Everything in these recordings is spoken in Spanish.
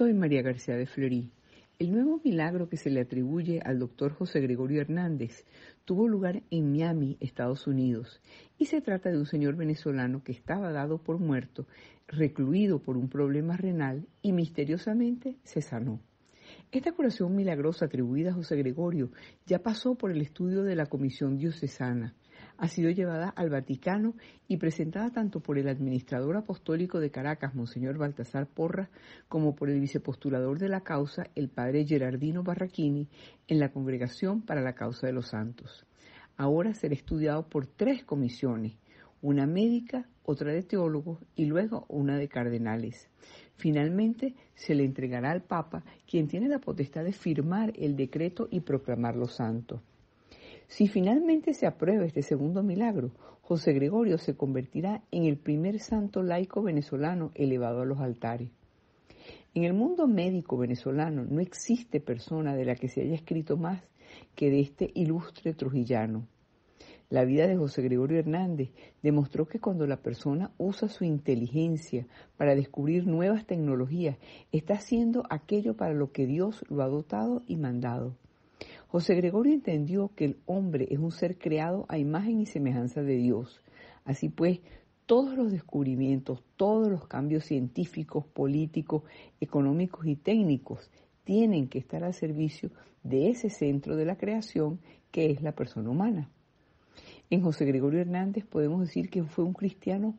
Soy María García de Florí. El nuevo milagro que se le atribuye al doctor José Gregorio Hernández tuvo lugar en Miami, Estados Unidos, y se trata de un señor venezolano que estaba dado por muerto, recluido por un problema renal y misteriosamente se sanó. Esta curación milagrosa atribuida a José Gregorio ya pasó por el estudio de la Comisión Diocesana ha sido llevada al Vaticano y presentada tanto por el administrador apostólico de Caracas, Monseñor Baltasar Porras, como por el vicepostulador de la causa, el padre Gerardino Barraquini, en la Congregación para la Causa de los Santos. Ahora será estudiado por tres comisiones, una médica, otra de teólogos y luego una de cardenales. Finalmente se le entregará al Papa, quien tiene la potestad de firmar el decreto y proclamarlo santo. Si finalmente se aprueba este segundo milagro, José Gregorio se convertirá en el primer santo laico venezolano elevado a los altares. En el mundo médico venezolano no existe persona de la que se haya escrito más que de este ilustre trujillano. La vida de José Gregorio Hernández demostró que cuando la persona usa su inteligencia para descubrir nuevas tecnologías, está haciendo aquello para lo que Dios lo ha dotado y mandado. José Gregorio entendió que el hombre es un ser creado a imagen y semejanza de Dios. Así pues, todos los descubrimientos, todos los cambios científicos, políticos, económicos y técnicos tienen que estar al servicio de ese centro de la creación que es la persona humana. En José Gregorio Hernández podemos decir que fue un cristiano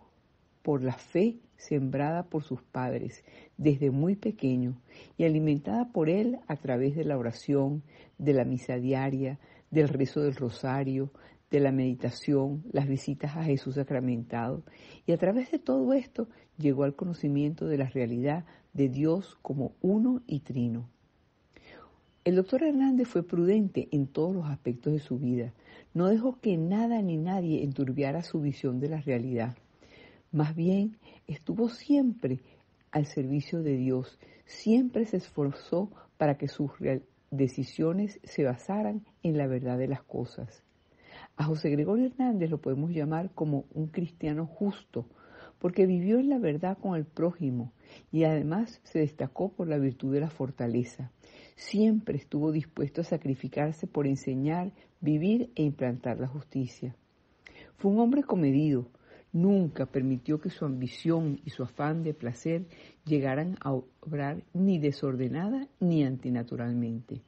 por la fe sembrada por sus padres desde muy pequeño y alimentada por él a través de la oración, de la misa diaria, del rezo del rosario, de la meditación, las visitas a Jesús sacramentado, y a través de todo esto llegó al conocimiento de la realidad de Dios como uno y trino. El doctor Hernández fue prudente en todos los aspectos de su vida, no dejó que nada ni nadie enturbiara su visión de la realidad. Más bien, estuvo siempre al servicio de Dios, siempre se esforzó para que sus decisiones se basaran en la verdad de las cosas. A José Gregorio Hernández lo podemos llamar como un cristiano justo, porque vivió en la verdad con el prójimo y además se destacó por la virtud de la fortaleza. Siempre estuvo dispuesto a sacrificarse por enseñar, vivir e implantar la justicia. Fue un hombre comedido, Nunca permitió que su ambición y su afán de placer llegaran a obrar ni desordenada ni antinaturalmente.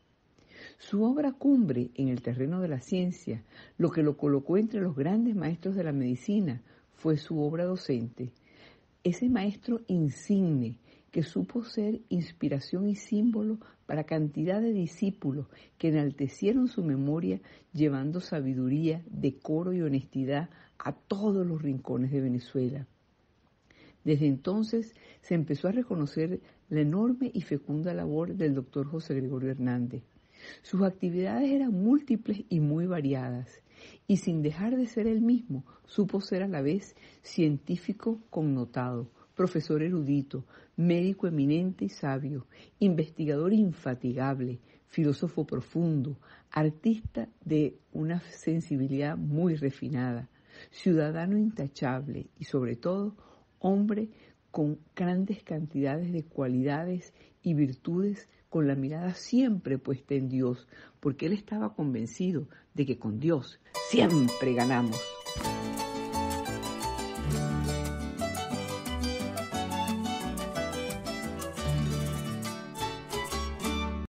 Su obra cumbre en el terreno de la ciencia, lo que lo colocó entre los grandes maestros de la medicina, fue su obra docente. Ese maestro insigne que supo ser inspiración y símbolo para cantidad de discípulos que enaltecieron su memoria llevando sabiduría, decoro y honestidad a todos los rincones de Venezuela. Desde entonces se empezó a reconocer la enorme y fecunda labor del doctor José Gregorio Hernández. Sus actividades eran múltiples y muy variadas, y sin dejar de ser el mismo, supo ser a la vez científico connotado, profesor erudito, médico eminente y sabio, investigador infatigable, filósofo profundo, artista de una sensibilidad muy refinada, ciudadano intachable y sobre todo hombre con grandes cantidades de cualidades y virtudes con la mirada siempre puesta en Dios, porque él estaba convencido de que con Dios siempre ganamos.